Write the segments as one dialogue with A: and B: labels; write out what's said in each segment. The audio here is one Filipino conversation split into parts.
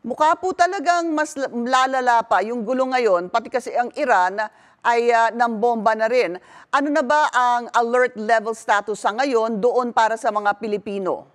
A: Mukha po talagang mas lalala pa yung gulo ngayon, pati kasi ang Iran ay uh, nambomba na rin. Ano na ba ang alert level status sa ngayon doon para sa mga Pilipino?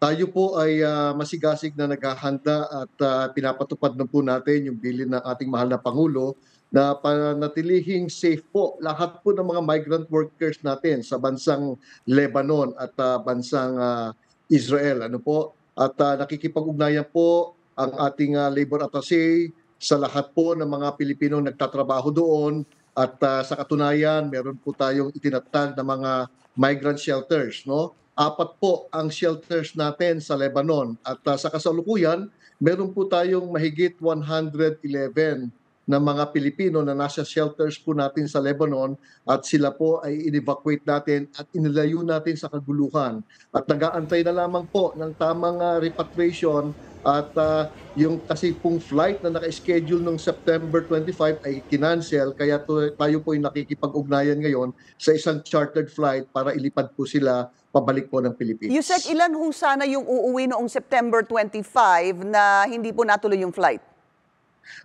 B: Tayo po ay uh, masigasig na naghahanda at uh, pinapatupad na po natin yung bilin ng ating mahal na Pangulo na panatilihing safe po lahat po ng mga migrant workers natin sa bansang Lebanon at uh, bansang uh, Israel. Ano po? At uh, nakikipag-ugnayan po ang ating uh, labor attaché sa lahat po ng mga Pilipinong nagtatrabaho doon at uh, sa katunayan meron po tayong itinatag na mga migrant shelters no apat po ang shelters natin sa Lebanon at uh, sa kasalukuyan meron po tayong mahigit 111 ng mga Pilipino na nasa shelters po natin sa Lebanon at sila po ay in-evacuate natin at inilayo natin sa kaguluhan. At nag-aantay na lamang po ng tamang uh, repatriation at uh, yung kasi pong flight na naka-schedule ng September 25 ay kinancel kaya to, tayo po ay nakikipag-ugnayan ngayon sa isang chartered flight para ilipad po sila pabalik po ng Pilipinas.
A: Yusek, ilan hong sana yung uuwi noong September 25 na hindi po natuloy yung flight?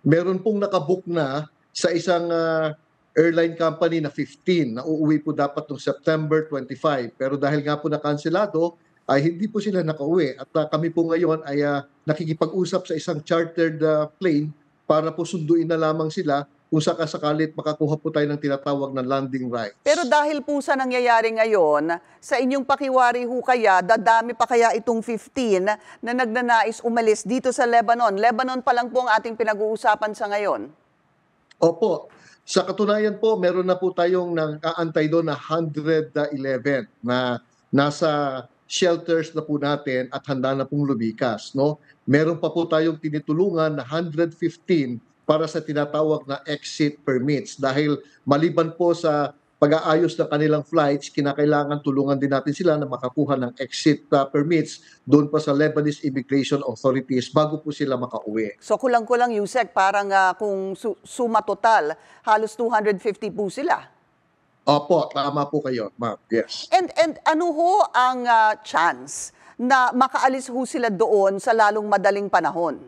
B: Meron pong nakabook na sa isang uh, airline company na 15 na uuwi po dapat noong September 25. Pero dahil nga po nakanselado, ay hindi po sila nakauwi. At uh, kami po ngayon ay uh, nakikipag-usap sa isang chartered uh, plane para po sunduin na lamang sila kung sakasakalit makakuha po tayo ng tinatawag na landing rights.
A: Pero dahil po sa nangyayari ngayon, sa inyong pakiwari ho kaya, dadami pa kaya itong 15 na nagnanais umalis dito sa Lebanon. Lebanon pa lang po ang ating pinag-uusapan sa ngayon.
B: Opo. Sa katunayan po, meron na po tayong nag-aantay doon na 111 na nasa shelters na po natin at handa na pong lumikas. No? Meron pa po tayong tinitulungan na 115 para sa tinatawag na exit permits dahil maliban po sa pag-aayos ng kanilang flights, kinakailangan tulungan din natin sila na makakuha ng exit uh, permits doon pa sa Lebanese Immigration Authorities bago po sila makauwi.
A: So kulang-kulang, Yusek, parang uh, kung su- suma total, halos 250 po sila.
B: Opo, tama po kayo, ma'am. Yes.
A: And, and ano ho ang uh, chance na makaalis ho sila doon sa lalong madaling panahon?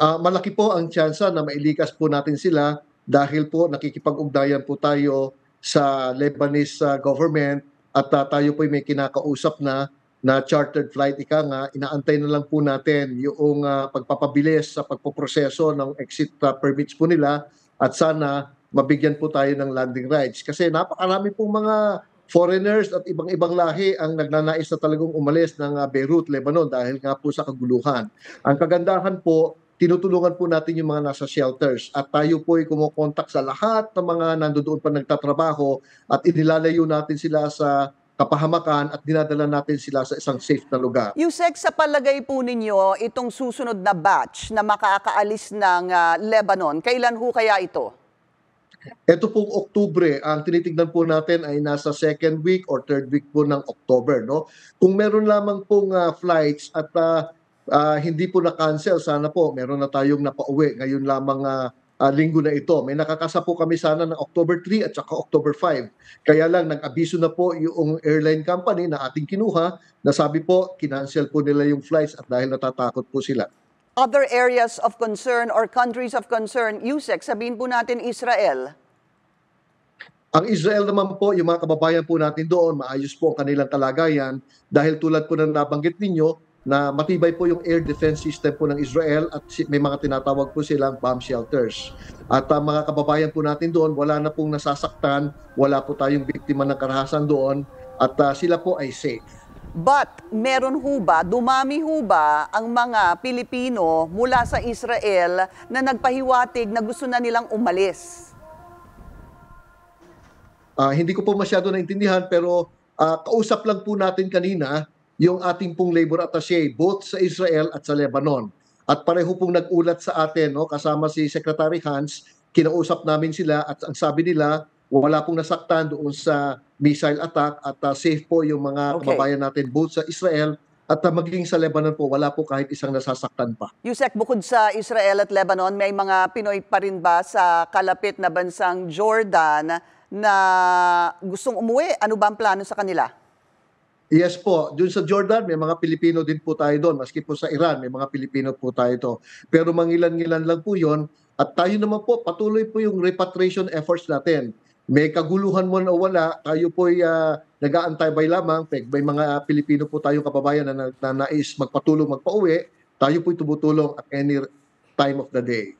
B: uh, malaki po ang tsansa na mailikas po natin sila dahil po nakikipag-ugnayan po tayo sa Lebanese uh, government at uh, tayo po may kinakausap na na chartered flight ika nga inaantay na lang po natin yung uh, pagpapabilis sa pagpoproseso ng exit uh, permits po nila at sana mabigyan po tayo ng landing rights kasi napakarami pong mga foreigners at ibang-ibang lahi ang nagnanais na talagang umalis ng Beirut, Lebanon dahil nga po sa kaguluhan. Ang kagandahan po tinutulungan po natin yung mga nasa shelters at tayo po ay kumukontak sa lahat ng mga nandoon pa nagtatrabaho at inilalayo natin sila sa kapahamakan at dinadala natin sila sa isang safe na lugar.
A: Yusek, sa palagay po ninyo, itong susunod na batch na makakaalis ng uh, Lebanon, kailan ho kaya ito?
B: Ito pong Oktubre, ang tinitignan po natin ay nasa second week or third week po ng October. No? Kung meron lamang pong uh, flights at uh, uh, hindi po na-cancel. Sana po meron na tayong napauwi ngayon lamang uh, uh, linggo na ito. May nakakasa po kami sana ng October 3 at saka October 5. Kaya lang nag-abiso na po yung airline company na ating kinuha na sabi po kinancel po nila yung flights at dahil natatakot po sila.
A: Other areas of concern or countries of concern, USEC, sabihin po natin Israel.
B: Ang Israel naman po, yung mga kababayan po natin doon, maayos po ang kanilang kalagayan dahil tulad po ng nabanggit ninyo, na matibay po yung air defense system po ng Israel at may mga tinatawag po silang bomb shelters. At uh, mga kababayan po natin doon, wala na pong nasasaktan, wala po tayong biktima ng karahasan doon at uh, sila po ay safe. But meron huba, dumami huba
A: ang mga Pilipino mula sa Israel na nagpahiwatig na gusto na nilang umalis?
B: Uh, hindi ko po masyado naintindihan pero uh, kausap lang po natin kanina yung ating pong labor attaché both sa Israel at sa Lebanon. At pareho pong nag-ulat sa atin, no, kasama si Secretary Hans, kinausap namin sila at ang sabi nila, wala pong nasaktan doon sa missile attack at uh, safe po yung mga okay. kababayan natin both sa Israel at uh, maging sa Lebanon po, wala po kahit isang nasasaktan pa.
A: Yusek, bukod sa Israel at Lebanon, may mga Pinoy pa rin ba sa kalapit na bansang Jordan na gustong umuwi? Ano ba ang plano sa kanila?
B: Yes po, dun sa Jordan may mga Pilipino din po tayo doon, maski po sa Iran may mga Pilipino po tayo to. Pero mangilan-ngilan lang po 'yon at tayo naman po patuloy po yung repatriation efforts natin. May kaguluhan man o wala, tayo po ay uh, ah, nag-aantay lamang, may mga Pilipino po tayong kababayan na, na, na nais magpatulong magpauwi, tayo po'y tumutulong at any time of the day.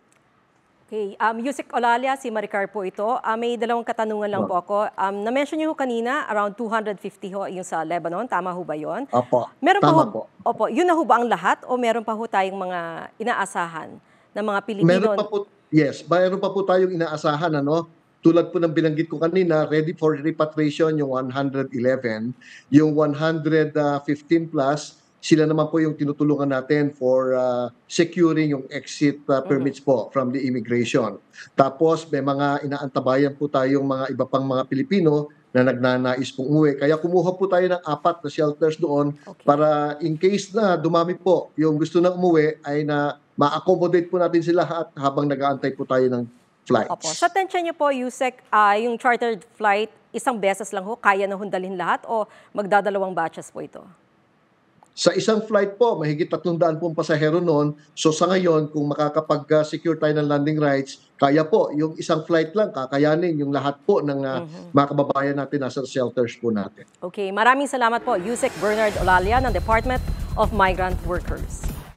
B: Okay. Um, Yusik Olalia, si Maricar po ito. Uh, may dalawang katanungan lang po ako. Um, na-mention niyo kanina, around 250 ho yung sa Lebanon. Tama ho ba yun? Opo. Meron Tama pa po. Opo. Yun na ho ba ang lahat o meron pa ho tayong mga inaasahan ng mga Pilipino? Meron pa po, yes. Meron pa po tayong inaasahan, ano? Tulad po ng binanggit ko kanina, ready for repatriation yung 111, yung 115 plus, sila naman po yung tinutulungan natin for uh, securing yung exit uh, permits po from the immigration. Tapos may mga inaantabayan po tayong mga iba pang mga Pilipino na nagnanais pong umuwi. Kaya kumuha po tayo ng apat na shelters doon okay. para in case na dumami po yung gusto na umuwi ay na ma-accommodate po natin sila at habang nag-aantay po tayo ng flights. Opo. Sa tensya niyo po, Yusek, uh, yung chartered flight, isang beses lang ho, kaya na hundalin lahat o magdadalawang batches po ito? Sa isang flight po, mahigit 300 pong pasahero noon. So sa ngayon, kung makakapag-secure ah, tayo ng landing rights, kaya po, yung isang flight lang, kakayanin yung lahat po ng uh, mm-hmm. mga kababayan natin nasa shelters po natin. Okay, maraming salamat po, Yusek Bernard Olalia ng Department of Migrant Workers.